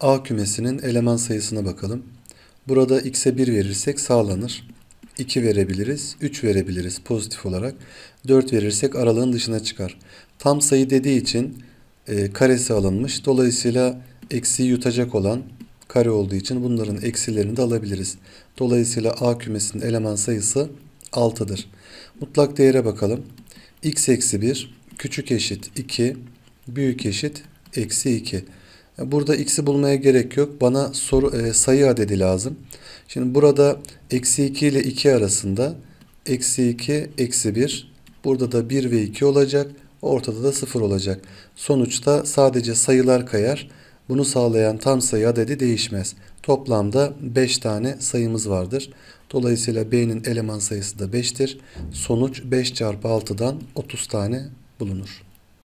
A kümesinin eleman sayısına bakalım. Burada x'e 1 verirsek sağlanır. 2 verebiliriz, 3 verebiliriz pozitif olarak. 4 verirsek aralığın dışına çıkar. Tam sayı dediği için e, karesi alınmış. Dolayısıyla eksiği yutacak olan kare olduğu için bunların eksilerini de alabiliriz. Dolayısıyla A kümesinin eleman sayısı 6'dır. Mutlak değere bakalım. x eksi 1 küçük eşit 2 büyük eşit eksi 2. Burada x'i bulmaya gerek yok. Bana soru, e, sayı adedi lazım. Şimdi burada eksi 2 ile 2 arasında eksi 2, eksi 1. Burada da 1 ve 2 olacak. Ortada da 0 olacak. Sonuçta sadece sayılar kayar. Bunu sağlayan tam sayı adedi değişmez. Toplamda 5 tane sayımız vardır. Dolayısıyla B'nin eleman sayısı da 5'tir. Sonuç 5 çarpı 6'dan 30 tane bulunur.